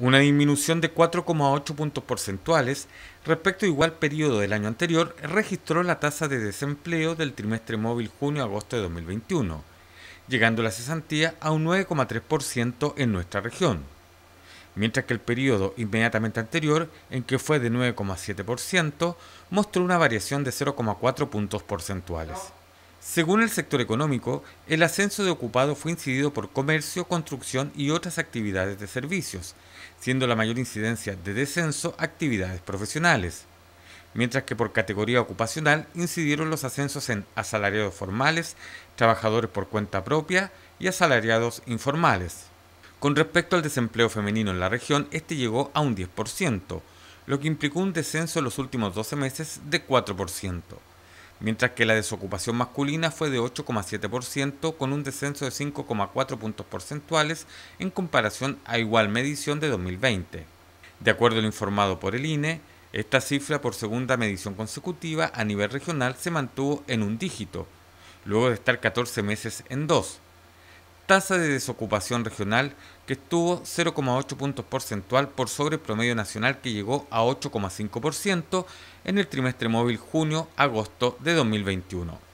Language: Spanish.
una disminución de 4,8 puntos porcentuales respecto al igual periodo del año anterior, registró la tasa de desempleo del trimestre móvil junio-agosto de 2021, llegando la cesantía a un 9,3% en nuestra región, mientras que el periodo inmediatamente anterior, en que fue de 9,7%, mostró una variación de 0,4 puntos porcentuales. Según el sector económico, el ascenso de ocupados fue incidido por comercio, construcción y otras actividades de servicios, siendo la mayor incidencia de descenso actividades profesionales. Mientras que por categoría ocupacional incidieron los ascensos en asalariados formales, trabajadores por cuenta propia y asalariados informales. Con respecto al desempleo femenino en la región, este llegó a un 10%, lo que implicó un descenso en los últimos 12 meses de 4% mientras que la desocupación masculina fue de 8,7% con un descenso de 5,4 puntos porcentuales en comparación a igual medición de 2020. De acuerdo lo informado por el INE, esta cifra por segunda medición consecutiva a nivel regional se mantuvo en un dígito, luego de estar 14 meses en dos tasa de desocupación regional que estuvo 0,8 puntos porcentual por sobre el promedio nacional que llegó a 8,5% en el trimestre móvil junio-agosto de 2021.